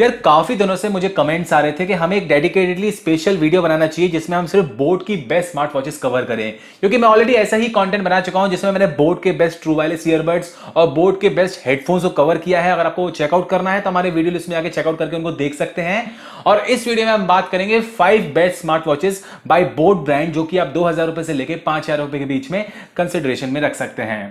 यार काफी दिनों से मुझे कमेंट्स आ रहे थे कि हमें एक डेडिकेटेडली स्पेशल वीडियो बनाना चाहिए जिसमें हम सिर्फ बोट की बेस्ट स्मार्ट वॉचेस कवर करें क्योंकि मैं ऑलरेडी ऐसा ही कंटेंट बना चुका हूं जिसमें मैंने बोट के बेस्ट ट्रू वायरलेस ईयरबड्स और बोट के बेस्ट हेडफोन्स को कवर किया है अगर आपको चेकआउट करना है तो हमारे वीडियो लिस्ट में आगे चेकआउट करके उनको देख सकते हैं और इस वीडियो में हम बात करेंगे five best smart watches by boat brand जो कि आप दो हजार रुपए से लेकर पांच हजार रुपए के बीच में कंसिडरेशन में रख सकते हैं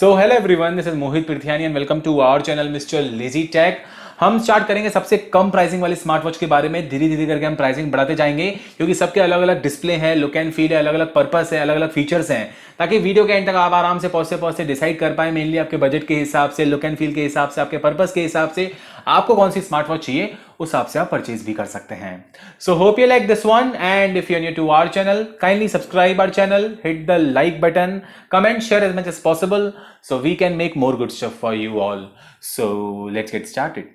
so hello everyone this is Mohit Prithiyani and welcome to our channel Mister Lazy Tech हम स्टार्ट करेंगे सबसे कम प्राइसिंग वाले स्मार्ट वॉच के बारे में धीरे धीरे करके हम प्राइसिंग बढ़ाते जाएंगे क्योंकि सबके अलग अलग डिस्प्ले है लुक एंड फील है अलग अलग पर्पस है अलग अलग फीचर्स हैं ताकि वीडियो के एंड तक आप आराम से पहुंचते पहुंचते डिसाइड कर पाए मेनली आपके बजट के हिसाब से लुक एंड फील के हिसाब से आपके पर्पस के हिसाब से आपको कौन सी स्मार्ट वॉच चाहिए उस हिसाब से आप परचेज भी कर सकते हैं so hope you like this one and if you new to our channel kindly subscribe our channel hit the like button comment share as much as possible so we can make more good stuff for you all so let's get started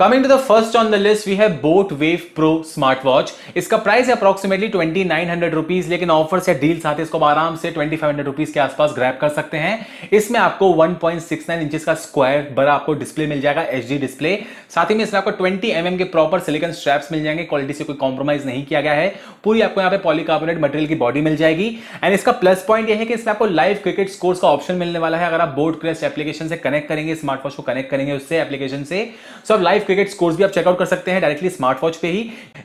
to the first on the list we है boAt Wave Pro smart watch इसका price है approximately twenty nine hundred rupees लेकिन offers से deal साथ इसको आराम से twenty five hundred rupees के आसपास ग्रैप कर सकते हैं इसमें आपको one point six nine inches का स्क्वायर बड़ा आपको डिस्प्ले मिल जाएगा एच डी डिस्प्ले साथ ही में इसमें आपको ट्वेंटी एम एम के प्रॉपर सिलिकन स्ट्रैप्स मिल जाएंगे क्वालिटी से कोई कॉम्प्रोमाइज नहीं किया गया है पूरी आपको यहाँ पे पॉलीकार्बोनेट मटेरियल की बॉडी मिल जाएगी एंड इसका प्लस पॉइंट यह है कि इसमें आपको लाइव क्रिकेट स्कोर्स का ऑप्शन मिलने वाला है अगर आप बोर्ड क्रेस्ट एप्लीकेशन से कनेक्ट करेंगे स्मार्ट वॉच को कनेक्ट करेंगे उससे एप्लीकेशन से सो आप लाइव क्रिकेट स्कोर्स भी आप चेकआउट कर सकते हैं डायरेक्टली स्मार्ट वॉच पे ही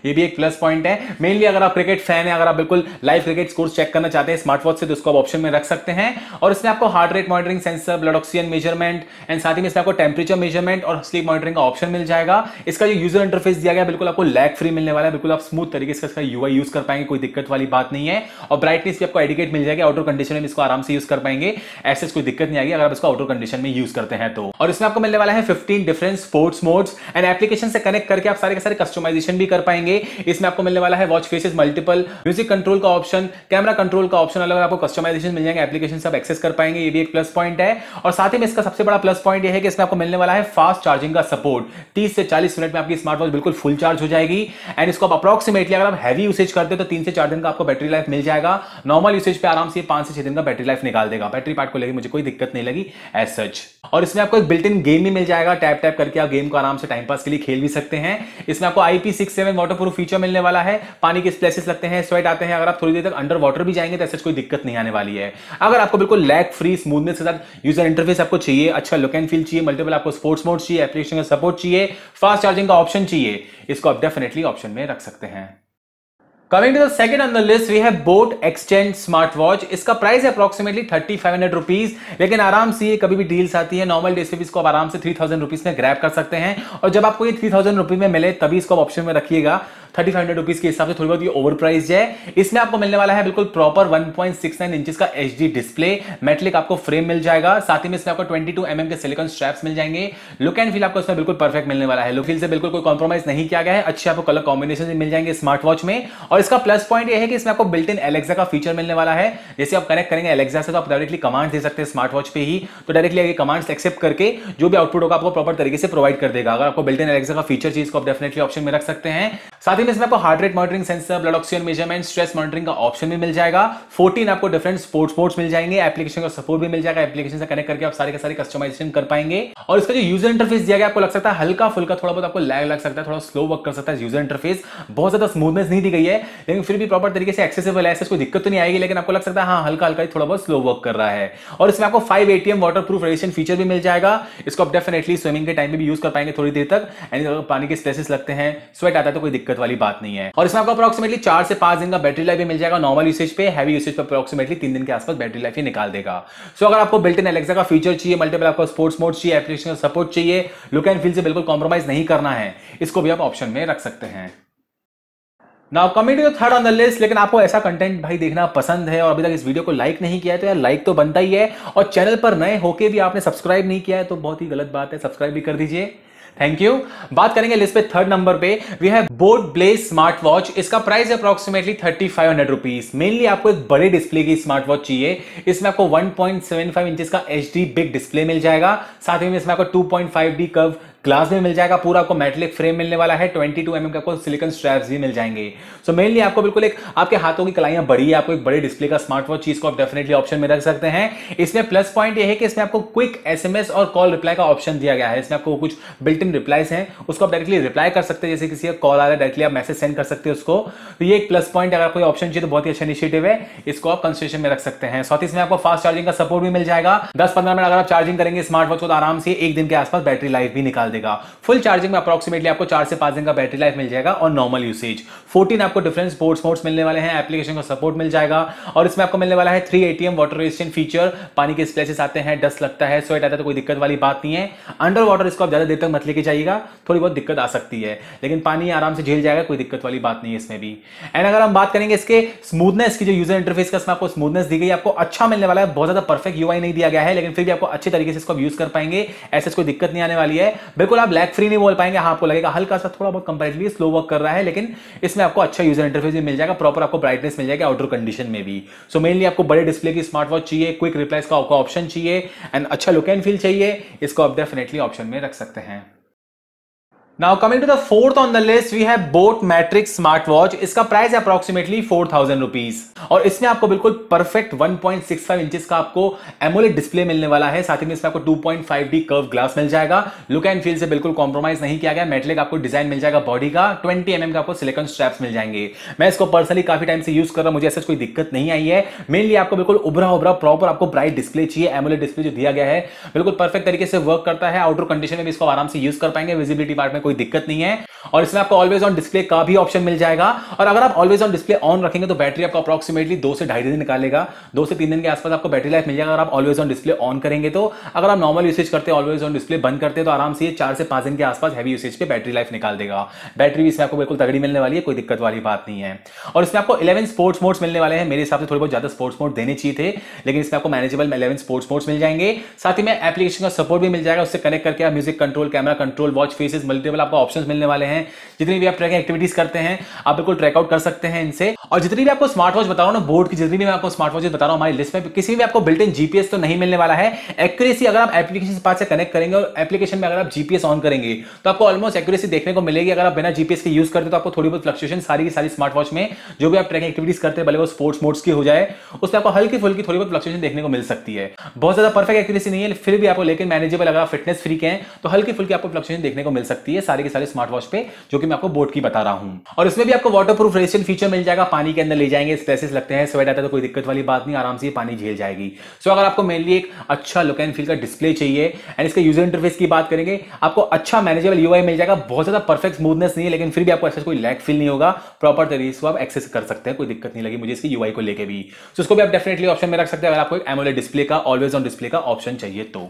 ये भी एक प्लस पॉइंट है मेनली अगर आप क्रिकेट फैन है अगर आप बिल्कुल लाइव क्रिकेट स्कोर्स चेक करना चाहते हैं स्मार्ट वॉच से तो उसको आप ऑप्शन में रख सकते हैं और इसमें आपको heart rate monitoring sensor blood oxygen measurement and साथ ही में इसमें आपको टेम्परेचर मेजरमेंट और स्लीप मॉनिटरिंग का ऑप्शन मिल जाएगा इसका जो यूजर इंटरफेस दिया गया बिल्कुल आपको लैग फ्री मिलने वाला है बिल्कुल आप स्मूथ तरीके से इसका यूआई यूज कर पाएंगे कोई दिक्कत वाली बात नहीं है और ब्राइटनेस भी आपको एडिकेट मिल जाएगी आउटर कंडीशन में इसको आराम से यूज कर पाएंगे ऐसे कोई दिक्कत नहीं आएगी अगर आप इसको आउटर कंडीशन में यूज करते हैं तो और इसमें आपको मिलने वाला है fifteen different sports modes and application से कनेक्ट करके आप सारे के सारे कस्टमाइजेशन भी कर पाएंगे इसमें आपको मिलने वाला है watch faces multiple music control का ऑप्शन कैमरा कंट्रोल का ऑप्शन अलग आपको कस्टमाइजेशन मिल जाएंगे एप्लीकेशन से आप एक्सेस कर पाएंगे ये भी एक प्लस पॉइंट है और साथ ही में इसका सबसे बड़ा प्लस पॉइंट यह है कि इसमें आपको मिलने वाला है फास्ट चार्जिंग का सपोर्ट तीस से चालीस मिनट में आपकी स्मार्ट वॉच बिल्कुल फुल चार्ज हो जाएगी एंड इसको आप अप्रॉक्सीमेटली अगर आप हैवी यूसेज करते तो तीन से चार दिन का आपको बैटरी लाइफ मिल जाएगा नॉर्मल यूसेज पे आराम से पांच से छह दिन का बैटरी लाइफ निकाल देगा बैटरी पार्ट को लेकर मुझे कोई दिक्कत नहीं लगी एज सच और इसमें आपको एक बिल्ट इन गेम भी मिल जाएगा टैप टैप करके आप गेम को आराम से टाइम टाइम पास के लिए खेल भी सकते हैं इसमें आपको I P six seven waterproof feature मिलने वाला है पानी के स्प्लेसेस लगते हैं स्वेट आते हैं अगर आप थोड़ी देर तक अंडर वाटर भी जाएंगे तो ऐसे कोई दिक्कत नहीं आने वाली है अगर आपको बिल्कुल लैग फ्री स्मूथनेस के साथ यूजर इंटरफेस आपको चाहिए अच्छा लुक एंड फील चाहिए मल्टीपल आपको स्पोर्ट्स मोड चाहिए एप्लीकेशन का सपोर्ट चाहिए फास्ट चार्जिंग का ऑप्शन चाहिए इसको आप डेफिनेटली ऑप्शन में रख सकते हैं coming to the second on the list we have Boat exchange smart watch इसका प्राइस है approximately thirty five hundred rupees लेकिन आराम से ये कभी भी डील्स आती है नॉर्मल डेज पे भी इसको आप आराम से थ्री थाउजेंड रुपीज में ग्रैप कर सकते हैं और जब आपको ये थ्री थाउजेंड रुपीज में मिले तभी इसको आप ऑप्शन में रखिएगा थर्टी फाइव हंड्रेड रुपीज के हिसाब से थोड़ी बहुत ये ओवर प्राइस है इसमें आपको मिलने वाला है बिल्कुल proper one point six nine inch का एच डी डिस्प्ले मेटलिक आपको फ्रेम मिल जाएगा साथ ही में इसमें आपको ट्वेंटी टू एम के सिलिकॉन स्ट्रैप्स मिल जाएंगे लुक एंड फील आपको इसमें बिल्कुल परफेक्ट मिलने वाला है लुक फील से बिल्कुल कोई कॉम्प्रोमाइज नहीं किया गया है अच्छे आपको कलर कॉम्बिनेशन मिल जाएंगे स्मार्ट वॉच में और इसका प्लस पॉइंट यह है कि इसमें आपको बिल्ट इन एलेक्सा का फीचर मिलने वाला है जैसे आप कनेक्ट करेंगे एलेक्सा से तो आप डायरेक्टली कमांड दे सकते हैं स्मार्ट वॉच पे ही तो डायरेक्टली आगे कमांड्स एक्सेप्ट करके जो भी आउटपुट होगा आपको प्रॉपर तरीके से प्रोवाइड कर देगा अगर आपको बिल्ट इन एलेक्सा का फीचर चीज को आप डेफिनेटली ऑप्शन में रख सकते हैं साथ ही में इसमें आपको heart rate monitoring sensor blood oxygen measurement stress monitoring का ऑप्शन भी मिल जाएगा 14 आपको डिफरेंट स्पोर्ट्स स्पोर्ट्स मिल जाएंगे एप्लीकेशन का सपोर्ट भी मिल जाएगा एप्लीकेशन से कनेक्ट करके आप सारे के सारे कस्टमाइजेशन कर पाएंगे और इसका जो यूजर इंटरफेस दिया गया आपको लग सकता है हल्का फुल्का थोड़ा बहुत आपको लैग लग सकता है थोड़ा स्लो वर्क कर सकता है यूजर इंटरफेस बहुत ज्यादा स्मूथनेस नहीं दी गई है लेकिन फिर भी प्रॉपर तरीके से एक्सेसिबल है कोई दिक्कत तो नहीं आएगी लेकिन आपको लग सकता है हाँ हल्का हल्का थोड़ा बहुत स्लो वर्क कर रहा है और इसमें आपको five ATM waterproof radiation feature भी मिल जाएगा इसको आप डेफिनेटली स्विमिंग के टाइम में भी यूज कर पाएंगे थोड़ी देर तक एंड पानी के स्प्लेसेस लगते हैं स्वेट आता है तो कोई दिक्कत वाली वाली बात नहीं है और इसमें आपको अप्रोक्सीमेटली चार से पांच दिन का बैटरी लाइफ भी मिल जाएगा नॉर्मल यूसेज पे हैवी यूसेज पर अप्रोक्सीमेटली तीन दिन के आसपास बैटरी लाइफ ही निकाल देगा सो so, अगर आपको बिल्ट इन एलेक्सा का फीचर चाहिए मल्टीपल आपको स्पोर्ट्स मोड चाहिए एप्लीकेशन का सपोर्ट चाहिए लुक एंड फील से बिल्कुल कॉम्प्रोमाइज नहीं करना है इसको भी आप ऑप्शन में रख सकते हैं now coming to third on the list लेकिन आपको ऐसा कंटेंट भाई देखना पसंद है और अभी तक इस वीडियो को लाइक नहीं किया है तो यार लाइक तो बनता ही है और चैनल पर नए होके भी आपने सब्सक्राइब नहीं किया है तो बहुत ही गलत बात है सब्सक्राइब भी कर दीजिए थैंक यू बात करेंगे लिस्ट पे थर्ड नंबर पे we have Boat Blaze smart watch इसका price approximately thirty five hundred rupees mainly आपको एक बड़े डिस्प्ले की स्मार्ट वॉच चाहिए इसमें आपको one point seven five inches का एच डी बिग डिस्प्ले मिल जाएगा साथ ही में इसमें आपको two point five D curve glass भी मिल जाएगा पूरा आपको मेटलिक फ्रेम मिलने वाला है ट्वेंटी टू एम का आपको सिलिकन स्ट्रैप्स भी मिल जाएंगे सो so, मेनली आपको बिल्कुल एक आपके हाथों की कलाइयां बड़ी है आपको एक बड़े डिस्प्ले का स्मार्ट वॉच चीज को आप डेफिनेटली ऑप्शन में रख सकते हैं इसमें प्लस पॉइंट यह है कि इसमें आपको क्विक एस और कॉल रिप्लाई का ऑप्शन दिया गया है इसमें आपको कुछ बिल्ट इन रिप्लाइज है उसको आप डायरेक्टली रिप्लाई कर सकते हैं जैसे किसी का कॉल आ रहा है डायरेक्टली आप मैसेज सेंड कर सकते हैं उसको तो ये एक प्लस पॉइंट अगर कोई ऑप्शन चाहिए तो बहुत ही अच्छा इनिशिएटिव है इसको आप कंसिडरेशन में रख सकते हैं साथ ही इसमें आपको फास्ट चार्जिंग का सपोर्ट भी मिल जाएगा दस पंद्रह मिनट अगर आप चार्जिंग करेंगे स्मार्ट वॉच को तो आराम से एक दिन के आसपास बैटरी लाइफ भी निकाल डाल देगा फुल चार्जिंग में अप्रॉक्सीमेटली आपको चार से पांच दिन का बैटरी लाइफ मिल जाएगा और नॉर्मल यूसेज फोर्टीन आपको डिफरेंट स्पोर्ट्स मोड्स मिलने वाले हैं एप्लीकेशन का सपोर्ट मिल जाएगा और इसमें आपको मिलने वाला है three ATM water resistant feature पानी के स्प्लेसेस आते हैं डस्ट लगता है स्वेट आता है तो कोई दिक्कत वाली बात नहीं है अंडर वाटर इसको आप ज्यादा देर तक मत लेके जाइएगा थोड़ी बहुत दिक्कत आ सकती है लेकिन पानी आराम से झेल जाएगा कोई दिक्कत वाली बात नहीं है इसमें भी एंड अगर हम बात करेंगे इसके स्मूथनेस की जो यूजर इंटरफेस का इसमें आपको स्मूथनेस दी गई आपको अच्छा मिलने वाला है बहुत ज्यादा परफेक्ट यूआई नहीं दिया गया है लेकिन फिर भी आपको अच्छे तरीके से इसको यूज कर पाएंगे ऐसे कोई दिक्कत नहीं आने वाली है बिल्कुल आप लैग फ्री नहीं बोल पाएंगे हाँ आपको लगेगा हल्का सा थोड़ा बहुत कंपेरेटिवली स्लो वर्क कर रहा है लेकिन इसमें आपको अच्छा यूजर इंटरफेस भी मिल जाएगा प्रॉपर आपको ब्राइटनेस मिल जाएगा आउटडोर कंडीशन में भी सो so, मेनली आपको बड़े डिस्प्ले की स्मार्ट वॉच चाहिए क्विक रिप्लाइस का ऑप्शन चाहिए एंड अच्छा लुक एंड फील चाहिए इसको आप डेफिनेटली ऑप्शन में रख सकते हैं now coming to the fourth on the list we have Boat Matrix smart watch इसका price approximately four thousand rupees और इसमें आपको बिल्कुल perfect one point six five inches का आपको एमोलेड डिस्प्ले मिलने वाला है साथ ही में इसमें आपको two point five D curve glass मिल जाएगा लुक एंड फील से बिल्कुल कॉम्प्रोमाइज नहीं किया गया मेटलिक आपको डिजाइन मिल जाएगा बॉडी का ट्वेंटी एम एम का आपको सिलिकॉन स्ट्रैप्स मिल जाएंगे मैं इसको पर्सनली काफी टाइम से यूज कर रहा हूं मुझे ऐसा कोई दिक्कत नहीं आई है मेनली आपको बिल्कुल उभरा उभरा प्रॉपर आपको ब्राइट डिस्प्ले चाहिए एमोलेड डिस्प्ले जो दिया गया है बिल्कुल परफेक्ट तरीके से वर्क करता है आउटडोर कंडीशन में भी इसको आराम से यूज कर पाएंगे विजिबिलिटी पार्ट में कोई कोई दिक्कत नहीं है और इसमें आपको ऑलवेज ऑन डिस्प्ले का भी ऑप्शन मिल जाएगा और अगर आप ऑलवेज ऑन डिस्प्ले ऑन रखेंगे तो बैटरी आपको अप्रॉक्सीमेटली दो से ढाई दिन निकालेगा दो से तीन दिन के आसपास आपको बैटरी लाइफ मिल जाएगा अगर आप ऑलवेज ऑन डिस्प्ले ऑन करेंगे तो अगर आप नॉर्मल यूसेज करते ऑलवेज ऑन डिस्प्ले बंद करते तो आराम से ये चार से पांच दिन के आसपास हैवी यूसेज पे बैटरी लाइफ निकाल देगा बैटरी भी इसमें आपको बिल्कुल तगड़ी मिलने वाली है कोई दिक्कत वाली बात नहीं है और इसमें आपको इलेवन स्पोर्ट्स मोड्स मिलने वाले हैं मेरे हिसाब से थोड़े बहुत ज्यादा स्पोर्ट्स मोड देने चाहिए थे लेकिन इसमें आपको मैनेजेबल इलेवन स्पोर्ट्स मोड्स मिल जाएंगे साथ ही में एप्लीकेशन का सपोर्ट भी मिल जाएगा उससे कनेक्ट करके आप music control camera control watch faces multiple आपको ऑप्शन मिलने वाले हैं हैं जितनी भी आप ट्रैकिंग एक्टिविटीज करते हैं आप बिल्कुल ट्रैकआउट कर सकते हैं इनसे और जितनी भी आपको स्मार्ट वॉच बता रहा हूँ ना बोर्ड की जितनी भी मैं आपको स्मार्ट वॉच बता रहा हूँ हमारी लिस्ट में किसी भी आपको बिल्ट इन जीपीएस तो नहीं मिलने वाला है एक्यूरेसी अगर आप एप्लीकेशन के पास से कनेक्ट करेंगे और एप्लीकेशन में अगर आप जीपीएस ऑन करेंगे तो आपको ऑलमोस्ट एक्यूरेसी देखने को मिलेगी अगर आप बिना जीपीएस के यूज करते तो आपको थोड़ी बहुत फ्लक्चुएशन सारी की सारी स्मार्ट वॉच में जो भी आप ट्रैकिंग एक्टिविटीज करते हैं भले वो स्पोर्ट्स मोड्स की हो जाए उसमें आपको हल्की फुल्की थोड़ी बहुत फ्लक्चुएशन देखने को मिल सकती है बहुत ज्यादा परफेक्ट एक्यूरेसी नहीं है फिर भी आपको लेकिन मैनेजेबल अगर आप फिटनेस फ्री के हैं तो हल्की फुल्की आपको फ्लक्चुएशन देखने को मिल सकती है सारी की सारी स्मार्ट वॉच पे पे जो कि मैं आपको बोट की बता रहा हूं और इसमें भी आपको वाटर प्रूफ रेजिस्टेंट फीचर मिल जाएगा पानी के अंदर ले जाएंगे स्पेसिस लगते हैं स्वेट आता है तो कोई दिक्कत वाली बात नहीं आराम से पानी झेल जाएगी सो अगर आपको मेनली एक अच्छा लुक एंड फील का डिस्प्ले चाहिए एंड इसके यूजर इंटरफेस की बात करेंगे आपको अच्छा मैनेजेबल यू मिल जाएगा बहुत ज्यादा परफेक्ट स्मूथनेस नहीं है लेकिन फिर भी आपको ऐसा कोई लैक फील नहीं होगा प्रॉपर तरीके से आप एक्सेस कर सकते हैं कोई दिक्कत नहीं लगी मुझे इसकी यू को लेकर भी सो so, इसको भी आप डेफिनेटली ऑप्शन में रख सकते हैं अगर आपको एक डिस्प्ले का ऑलवेज ऑन डिस्प्ले का ऑप्शन चाहिए तो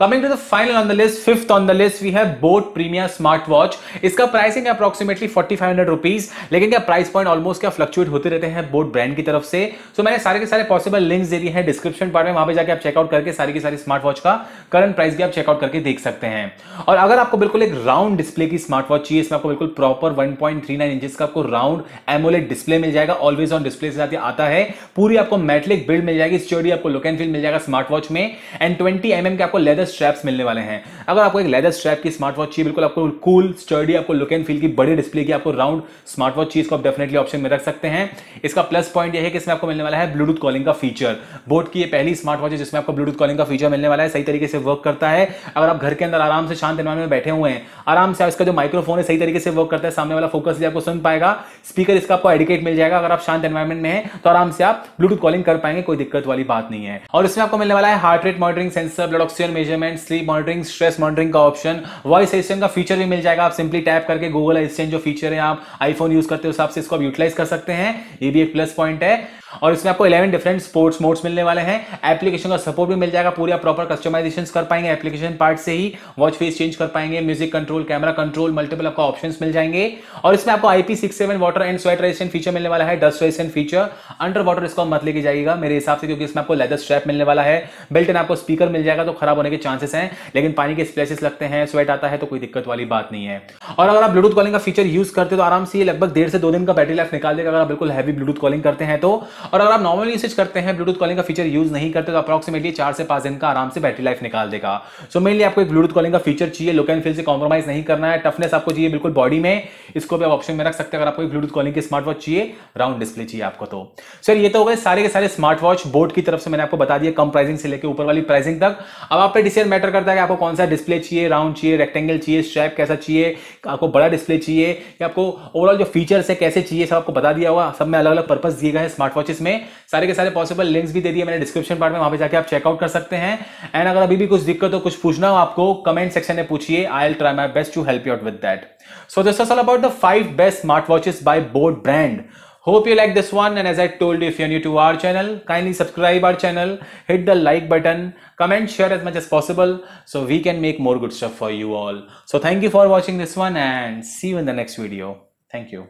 Coming to the final on the list, fifth on the list, we have Boat Premia smart watch इसका pricing approximately forty five hundred rupees लेकिन क्या प्राइस पॉइंट ऑलमोस्ट क्या fluctuate होते रहते हैं बोट ब्रांड की तरफ से सो so, मैंने सारे के सारे पॉसिबल लिंक्स दे दिए हैं डिस्क्रिप्शन पार्ट में वहां पर जाके आप चेकआउट करके सारी की सारी स्मार्ट वॉच का करंट प्राइस भी आप चेकआउट करके देख सकते हैं और अगर आपको बिल्कुल एक राउंड डिस्प्ले की स्मार्ट वॉच चाहिए इसमें आपको बिल्कुल proper one point three nine inches का आपको राउंड एमोलेट डिस्प्ले मिल जाएगा ऑलवेज ऑन डिस्प्ले से आता है पूरी आपको मेटलिक बिल्ड मिल जाएगी स्टोरी आपको लुक एंड फील मिल जाएगा स्मार्ट वॉच में एंड ट्वेंटी एम mm के आपको लेदर स्ट्रैप्स मिलने वाले हैं अगर आपको एक लेदर स्ट्रैप की स्मार्ट वॉच चाहिए बिल्कुल आपको कूल स्टर्डी आपको लुक एंड फील की बड़ी डिस्प्ले की आपको राउंड स्मार्ट वॉच चीज को आप डेफिनेटली ऑप्शन में रख सकते हैं इसका प्लस पॉइंट यह है कि इसमें आपको मिलने वाला है ब्लूटूथ कॉलिंग का फीचर बोट की ये पहली स्मार्ट वॉच है जिसमें आपको ब्लूटूथ कॉलिंग का फीचर मिलने वाला है सही तरीके से वर्क करता है अगर आप घर के अंदर आराम से शांत इन्वायरमेंट में बैठे हुए हैं आराम से इसका जो माइक्रोफोन है सही तरीके से वर्क करता है सामने वाला फोकस आपको सुन पाएगा स्पीकर इसका आपको एडिकेट मिल जाएगा अगर आप शांत एनवायरमेंट में है तो आराम से आप ब्लूटूथ कॉलिंग कर पाएंगे कोई दिक्कत वाली बात नहीं है और इसमें आपको मिलने वाला है heart rate monitoring sensor blood oxygen measure measurement sleep monitoring stress monitoring का ऑप्शन वॉइस असिस्टेंट का फीचर भी मिल जाएगा आप सिंपली टैप करके गूगल असिस्टेंट जो फीचर है आप आईफोन यूज करते हो हिसाब से इसको आप यूटिलाइज कर सकते हैं ये भी एक प्लस पॉइंट है और इसमें आपको 11 डिफरेंट स्पोर्ट्स मोड्स मिलने वाले हैं एप्लीकेशन का सपोर्ट भी मिल जाएगा पूरा प्रॉपर कस्टमाइजेशन कर पाएंगे एप्लीकेशन पार्ट से ही वॉच फेस चेंज कर पाएंगे music control camera control multiple आपको ऑप्शन मिल जाएंगे और इसमें आपको IP six seven water and sweat resistant feature मिलने वाला है dust resistant feature under water इसको मत लेके जाएगा मेरे हिसाब से क्योंकि इसमें आपको लेदर स्ट्रैप मिलने वाला है बिल्ट इन आपको स्पीकर मिल जाएगा तो खराब होने के चांसेस हैं लेकिन पानी के स्प्लैशेस लगते हैं स्वेट आता है तो कोई दिक्कत वाली बात नहीं है और अगर आप ब्लूटूथ कॉलिंग का फीचर यूज करते हो तो आराम से लगभग डेढ़ से दो दिन का बैटरी लाइफ निकाल देगा अगर आप बिल्कुल हैवी ब्लूटूथ कॉलिंग करते हैं तो और अगर आप नॉर्मल यूसेज करते हैं ब्लूटूथ कॉलिंग का फीचर यूज नहीं करते तो अप्रॉक्सीमेटली चार से पाँच दिन का आराम से बैटरी लाइफ निकाल देगा सो मेनली आपको एक ब्लूटूथ कॉलिंग का फीचर चाहिए लुक एंड फील से कॉम्प्रोमाइज नहीं करना है टफनेस आपको चाहिए बिल्कुल बॉडी में इसको भी आप ऑप्शन में रख सकते हैं अगर आपको ब्लूटूथ कॉलिंग की स्मार्ट वॉच चाहिए राउंड डिस्प्ले चाहिए आपको तो सर ये तो हो गए सारे के सारे स्मार्ट वॉच बोर्ड की तरफ से मैंने आपको बता दिया कम प्राइसिंग से लेकर ऊपर वाली प्राइसिंग तक अब आप पे डिसीजन मैटर करता है कि आपको कौन सा डिस्प्ले चाहिए राउंड चाहिए रेक्टेंगल चाहिए स्ट्रैप कैसा चाहिए आपको बड़ा डिस्प्ले चाहिए या आपको ओवरऑल जो फीचर्स है कैसे चाहिए सब आपको बता दिया हुआ सब में अलग अलग पर्पज दिए गए स्मार्ट वॉच वॉचेस में सारे के सारे पॉसिबल लिंक्स भी दे दिए मैंने डिस्क्रिप्शन पार्ट में वहां पे जाके आप चेकआउट कर सकते हैं एंड अगर अभी भी कुछ दिक्कत हो कुछ पूछना हो आपको कमेंट सेक्शन में पूछिए I'll try my best to help you out with that so this all about the five best smart watches by boat brand Hope you like this one and as I told you if you're new to our channel kindly subscribe our channel hit the like button comment share as much as possible so we can make more good stuff for you all so thank you for watching this one and see you in the next video thank you